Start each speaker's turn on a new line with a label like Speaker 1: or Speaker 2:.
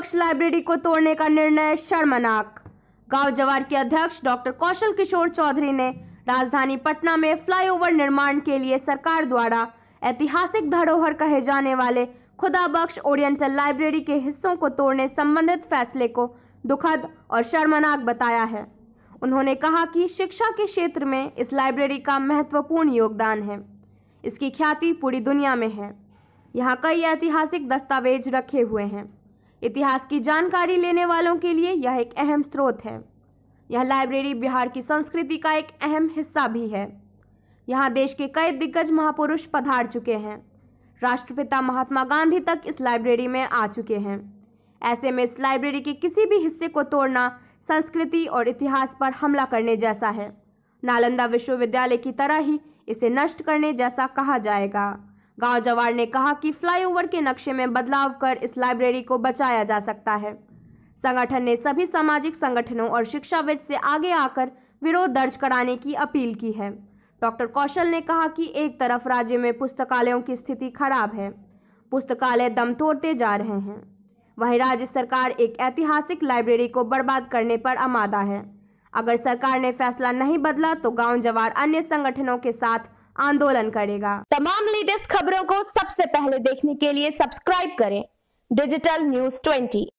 Speaker 1: विपक्ष लाइब्रेरी को तोड़ने का निर्णय शर्मनाक गांव जवार के अध्यक्ष डॉक्टर कौशल किशोर चौधरी ने राजधानी पटना में फ्लाईओवर निर्माण के लिए सरकार द्वारा ऐतिहासिक धरोहर कहे जाने वाले खुदा बख्श ओरिएंटल लाइब्रेरी के हिस्सों को तोड़ने संबंधित फैसले को दुखद और शर्मनाक बताया है उन्होंने कहा कि शिक्षा के क्षेत्र में इस लाइब्रेरी का महत्वपूर्ण योगदान है इसकी ख्याति पूरी दुनिया में है यहाँ कई ऐतिहासिक दस्तावेज रखे हुए हैं इतिहास की जानकारी लेने वालों के लिए यह एक अहम स्रोत है यह लाइब्रेरी बिहार की संस्कृति का एक अहम हिस्सा भी है यहाँ देश के कई दिग्गज महापुरुष पधार चुके हैं राष्ट्रपिता महात्मा गांधी तक इस लाइब्रेरी में आ चुके हैं ऐसे में इस लाइब्रेरी के किसी भी हिस्से को तोड़ना संस्कृति और इतिहास पर हमला करने जैसा है नालंदा विश्वविद्यालय की तरह ही इसे नष्ट करने जैसा कहा जाएगा गांव जवार ने कहा कि फ्लाईओवर के नक्शे में बदलाव कर इस लाइब्रेरी को बचाया जा सकता है संगठन ने सभी सामाजिक संगठनों और शिक्षाविद से आगे आकर विरोध दर्ज कराने की अपील की है डॉक्टर कौशल ने कहा कि एक तरफ राज्य में पुस्तकालयों की स्थिति खराब है पुस्तकालय दम तोड़ते जा रहे हैं वहीं राज्य सरकार एक ऐतिहासिक लाइब्रेरी को बर्बाद करने पर आमादा है अगर सरकार ने फैसला नहीं बदला तो गांव जवार अन्य संगठनों के साथ आंदोलन करेगा तमाम लेटेस्ट खबरों को सबसे पहले देखने के लिए सब्सक्राइब करें डिजिटल न्यूज ट्वेंटी